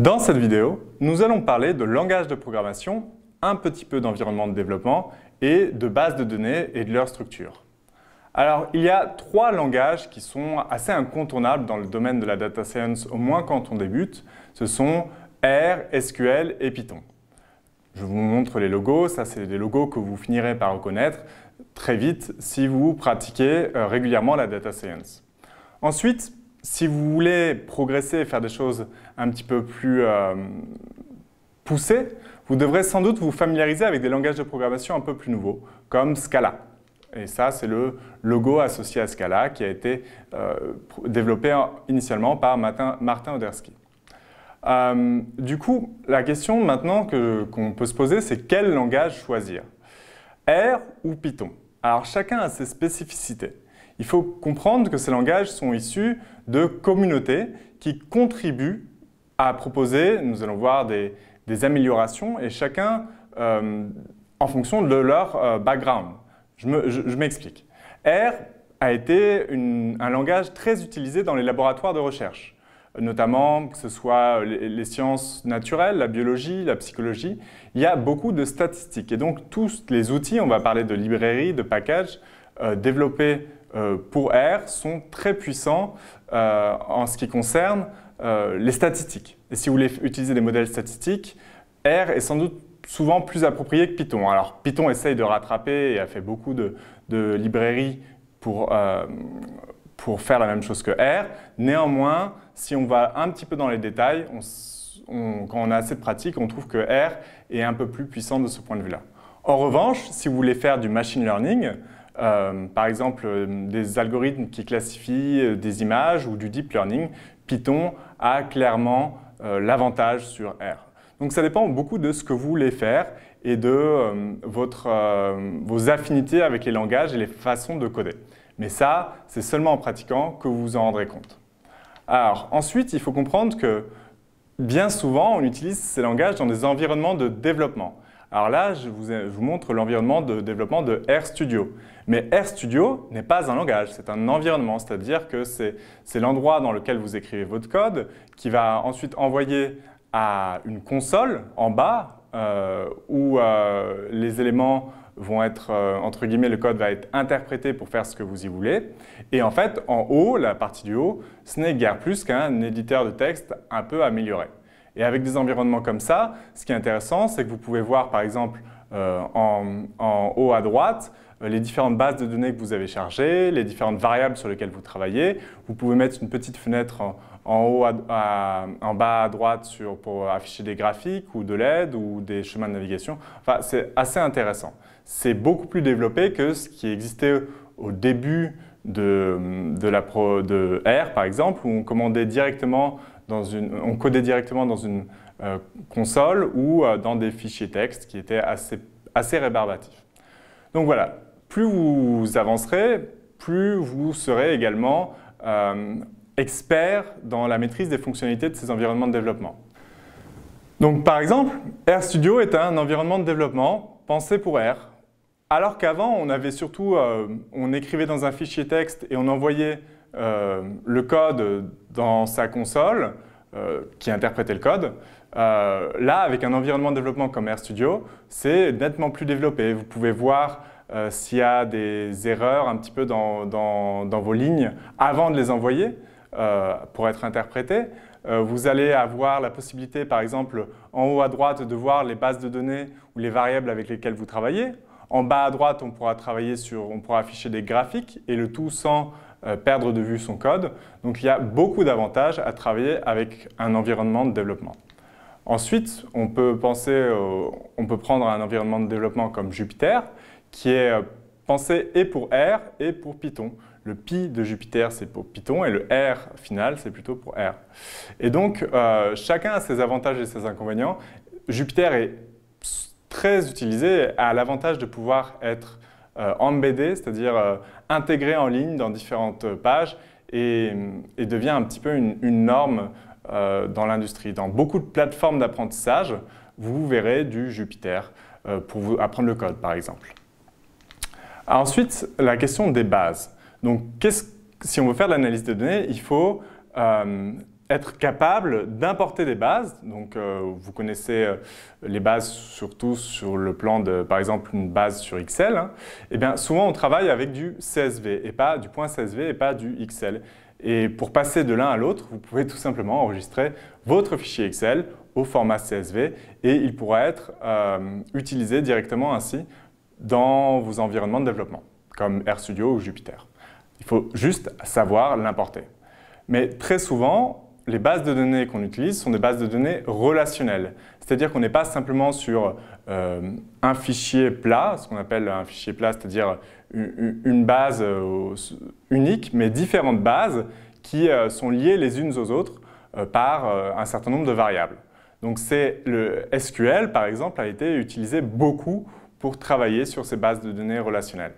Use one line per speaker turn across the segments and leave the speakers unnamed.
Dans cette vidéo, nous allons parler de langage de programmation, un petit peu d'environnement de développement et de bases de données et de leur structure. Alors, il y a trois langages qui sont assez incontournables dans le domaine de la data science, au moins quand on débute. Ce sont R, SQL et Python. Je vous montre les logos, ça c'est des logos que vous finirez par reconnaître très vite si vous pratiquez euh, régulièrement la data science. Ensuite, si vous voulez progresser et faire des choses un petit peu plus euh, poussées, vous devrez sans doute vous familiariser avec des langages de programmation un peu plus nouveaux, comme Scala. Et ça, c'est le logo associé à Scala qui a été euh, développé initialement par Martin, Odersky. Euh, du coup, la question maintenant qu'on peut se poser, c'est quel langage choisir R ou Python Alors chacun a ses spécificités. Il faut comprendre que ces langages sont issus de communautés qui contribuent à proposer, nous allons voir des, améliorations, et chacun euh, en fonction de leur euh, background. Je m'explique. R a été un langage très utilisé dans les laboratoires de recherche, notamment que ce soit les, sciences naturelles, la biologie, la psychologie. Il y a beaucoup de statistiques et donc tous les outils, on va parler de librairies, de packages, euh, développés euh, pour R sont très puissants euh, en ce qui concerne euh, les statistiques. Et si vous voulez utiliser des modèles statistiques, R est sans doute souvent plus approprié que Python. Alors Python essaye de rattraper et a fait beaucoup de, librairies pour, faire la même chose que R. Néanmoins, si on va un petit peu dans les détails, quand on a assez de pratique, on trouve que R est un peu plus puissant de ce point de vue-là. En revanche, si vous voulez faire du machine learning, euh, par exemple, euh, des algorithmes qui classifient euh, des images ou du deep learning, Python a clairement l'avantage sur R. Donc ça dépend beaucoup de ce que vous voulez faire et de vos affinités avec les langages et les façons de coder. Mais ça, c'est seulement en pratiquant que vous vous en rendrez compte. Alors ensuite, il faut comprendre que bien souvent, on utilise ces langages dans des environnements de développement. Alors là, euh, je vous, montre l'environnement de développement de RStudio. Mais RStudio n'est pas un langage, c'est un environnement, c'est-à-dire que c'est l'endroit dans lequel vous écrivez votre code qui va ensuite envoyer à une console en bas euh, où euh, les éléments vont être, entre guillemets, le code va être interprété pour faire ce que vous y voulez. Et en fait, en haut, la partie du haut, ce n'est guère plus qu'un éditeur de texte un peu amélioré. Et avec des environnements comme ça, ce qui est intéressant, c'est que vous pouvez voir par exemple euh, en, haut à droite euh, les différentes bases de données que vous avez chargées, les différentes variables sur lesquelles vous travaillez. Vous pouvez mettre une petite fenêtre en, haut, à, en bas à droite pour afficher des graphiques ou de l'aide ou des chemins de navigation. Enfin, c'est assez intéressant. C'est beaucoup plus développé que ce qui existait au début de, la de R, par exemple, où on commandait directement on codait directement dans une euh, console ou euh, dans des fichiers texte qui étaient assez, rébarbatifs. Donc voilà, plus vous avancerez, plus vous serez également euh, expert dans la maîtrise des fonctionnalités de ces environnements de développement. Donc par exemple, RStudio est un environnement de développement pensé pour R. Alors qu'avant, on avait surtout, on écrivait dans un fichier texte et on envoyait euh, le code dans sa console, euh, qui interprétait le code. Euh, là, avec un environnement de développement comme RStudio, c'est nettement plus développé. Vous pouvez voir s'il y a des erreurs un petit peu dans, vos lignes avant de les envoyer pour être interprétées. vous allez avoir la possibilité, par exemple, en haut à droite, de voir les bases de données ou les variables avec lesquelles vous travaillez. En bas à droite, on pourra travailler sur, on pourra afficher des graphiques et le tout sans euh, perdre de vue son code. Donc il y a beaucoup d'avantages à travailler avec un environnement de développement. Ensuite, on peut penser, on peut prendre un environnement de développement comme Jupiter, qui est euh, pensé et pour R et pour Python. Le pi de Jupiter, c'est pour Python, et le R final, c'est plutôt pour R. Et donc, euh, chacun a ses avantages et ses inconvénients. Jupiter est très utilisé a l'avantage de pouvoir être euh, c'est-à-dire euh, intégré en ligne dans différentes pages et, devient un petit peu une, norme euh, dans l'industrie. Dans beaucoup de plateformes d'apprentissage, vous verrez du Jupiter euh, pour vous apprendre le code, par exemple. ensuite, la question des bases. Donc, si on veut faire de l'analyse de données, il faut être capable d'importer des bases. Donc, euh, vous connaissez euh, les bases surtout sur le plan de, par exemple, une base sur Excel. Et hein. eh bien, souvent, on travaille avec du CSV et pas du point CSV et pas du Excel. Et pour passer de l'un à l'autre, vous pouvez tout simplement enregistrer votre fichier Excel au format CSV et il pourra être euh, utilisé directement ainsi dans vos environnements de développement, comme RStudio ou Jupyter. Il faut juste savoir l'importer. Mais très souvent, les bases de données qu'on utilise sont des bases de données relationnelles. C'est-à-dire qu'on n'est pas simplement sur euh, un fichier plat, ce qu'on appelle un fichier plat, c'est-à-dire une base euh, unique, mais différentes bases qui euh, sont liées les unes aux autres par un certain nombre de variables. Donc le SQL, par exemple, a été utilisé beaucoup pour travailler sur ces bases de données relationnelles.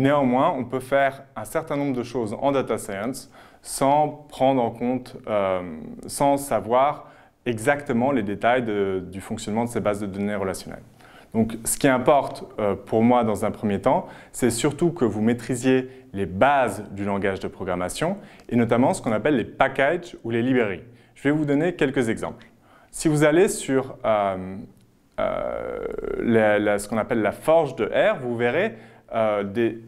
Néanmoins, on peut faire un certain nombre de choses en data science sans prendre en compte, euh, sans savoir exactement les détails du fonctionnement de ces bases de données relationnelles. Donc, ce qui importe euh, pour moi dans un premier temps, c'est surtout que vous maîtrisiez les bases du langage de programmation et notamment ce qu'on appelle les packages ou les librairies. Je vais vous donner quelques exemples. Si vous allez sur euh, ce qu'on appelle la forge de R, vous verrez des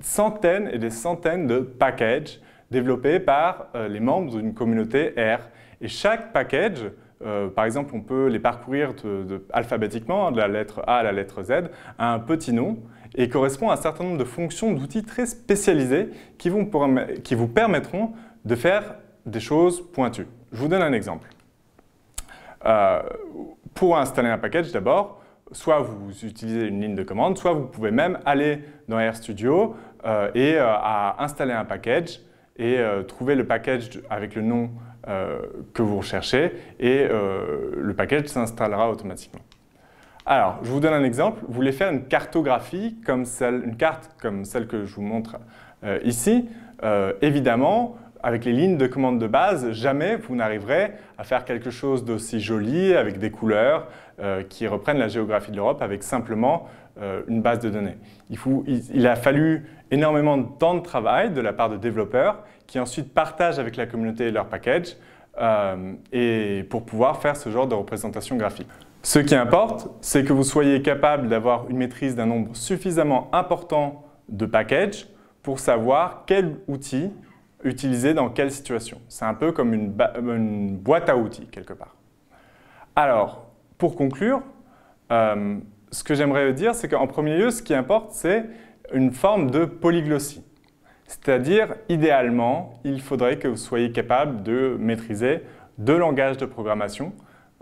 centaines et des centaines de packages développés par euh, les membres d'une communauté R. Et chaque package, euh, par exemple, on peut les parcourir alphabétiquement, hein, de la lettre A à la lettre Z, a un petit nom et correspond à un certain nombre de fonctions d'outils très spécialisés qui, vous permettront de faire des choses pointues. Je vous donne un exemple. Euh, pour installer un package, d'abord, soit vous utilisez une ligne de commande, soit vous pouvez même aller dans RStudio euh, et euh, installer un package et euh, trouver le package avec le nom que vous recherchez et le package s'installera automatiquement. Alors, je vous donne un exemple. Vous voulez faire une cartographie, comme une carte comme celle que je vous montre ici. évidemment, avec les lignes de commande de base, jamais vous n'arriverez à faire quelque chose d'aussi joli avec des couleurs euh, qui reprennent la géographie de l'Europe avec simplement euh, une base de données. Il, a fallu énormément de temps de travail de la part de développeurs qui ensuite partagent avec la communauté leur package euh, et pour pouvoir faire ce genre de représentation graphique. Ce qui importe, c'est que vous soyez capable d'avoir une maîtrise d'un nombre suffisamment important de packages pour savoir quel outil Utiliser dans quelle situation. C'est un peu comme une, boîte à outils, quelque part. Alors, pour conclure, euh, ce que j'aimerais dire, c'est qu'en premier lieu, ce qui importe, c'est une forme de polyglossie. C'est-à-dire, idéalement, il faudrait que vous soyez capable de maîtriser deux langages de programmation.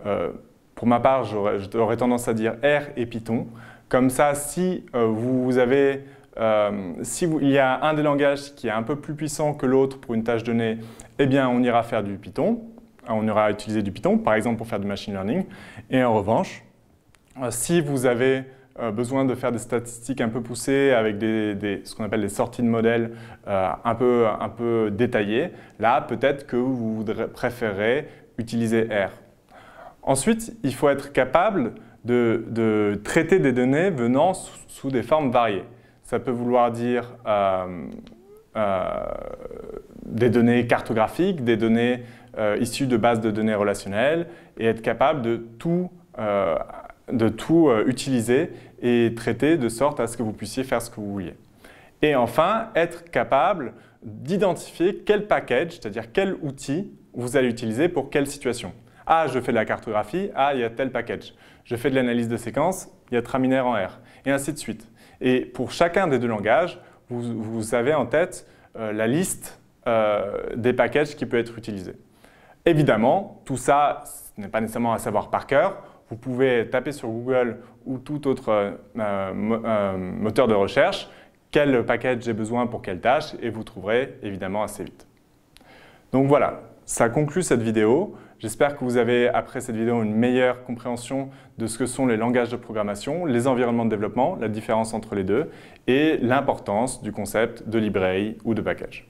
Euh, pour ma part, j'aurais tendance à dire R et Python. Comme ça, si euh, vous avez euh, s'il y a un des langages qui est un peu plus puissant que l'autre pour une tâche donnée, eh bien, on ira faire du Python. Euh, on ira utiliser du Python, par exemple, pour faire du machine learning. Et en revanche, euh, si vous avez besoin de faire des statistiques un peu poussées avec ce qu'on appelle des sorties de modèles un, peu, détaillées, là, peut-être que vous voudrez, préférez utiliser R. Ensuite, il faut être capable de, traiter des données venant sous des formes variées. Ça peut vouloir dire euh, euh, des données cartographiques, des données euh, issues de bases de données relationnelles, et être capable de tout, de tout utiliser et traiter de sorte à ce que vous puissiez faire ce que vous vouliez. Et enfin, être capable d'identifier quel package, c'est-à-dire quel outil vous allez utiliser pour quelle situation. Ah, je fais de la cartographie, ah, il y a tel package. Je fais de l'analyse de séquence, il y a Traminaire en R, et ainsi de suite. Et pour chacun des deux langages, vous, avez en tête euh, la liste euh, des packages qui peut être utilisé. Évidemment, tout ça, ce n'est pas nécessairement à savoir par cœur. Vous pouvez taper sur Google ou tout autre euh, moteur de recherche quel package j'ai besoin pour quelle tâche et vous trouverez évidemment assez vite. Donc voilà, ça conclut cette vidéo. J'espère que vous avez, après cette vidéo, une meilleure compréhension de ce que sont les langages de programmation, les environnements de développement, la différence entre les deux et l'importance du concept de librairie ou de package.